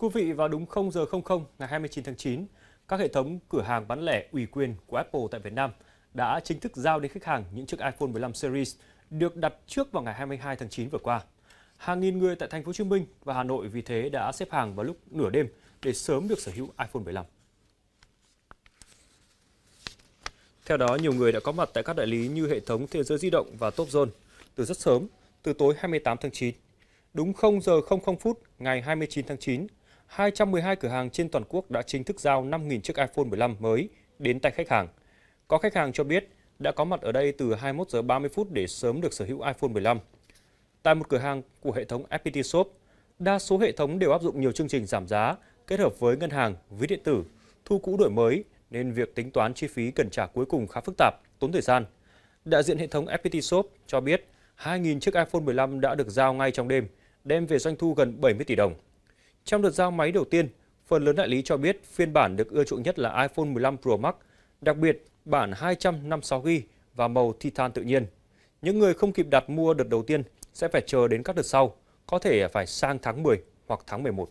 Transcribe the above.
Quý vị vào đúng 0 giờ 00 ngày 29 tháng 9, các hệ thống cửa hàng bán lẻ ủy quyền của Apple tại Việt Nam đã chính thức giao đến khách hàng những chiếc iPhone 15 series được đặt trước vào ngày 22 tháng 9 vừa qua. Hàng nghìn người tại thành phố Hồ Chí Minh và Hà Nội vì thế đã xếp hàng vào lúc nửa đêm để sớm được sở hữu iPhone 15. Theo đó, nhiều người đã có mặt tại các đại lý như hệ thống Thế giới di động và Top Zone từ rất sớm, từ tối 28 tháng 9. Đúng 0 giờ 00 phút ngày 29 tháng 9, 212 cửa hàng trên toàn quốc đã chính thức giao 5.000 chiếc iPhone 15 mới đến tay khách hàng. Có khách hàng cho biết đã có mặt ở đây từ 21 giờ 30 phút để sớm được sở hữu iPhone 15. Tại một cửa hàng của hệ thống FPT Shop, đa số hệ thống đều áp dụng nhiều chương trình giảm giá kết hợp với ngân hàng, ví điện tử, thu cũ đổi mới nên việc tính toán chi phí cần trả cuối cùng khá phức tạp, tốn thời gian. Đại diện hệ thống FPT Shop cho biết 2.000 chiếc iPhone 15 đã được giao ngay trong đêm, đem về doanh thu gần 70 tỷ đồng. Trong đợt giao máy đầu tiên, phần lớn đại lý cho biết phiên bản được ưa chuộng nhất là iPhone 15 Pro Max, đặc biệt bản 256GB và màu titan tự nhiên. Những người không kịp đặt mua đợt đầu tiên sẽ phải chờ đến các đợt sau, có thể phải sang tháng 10 hoặc tháng 11.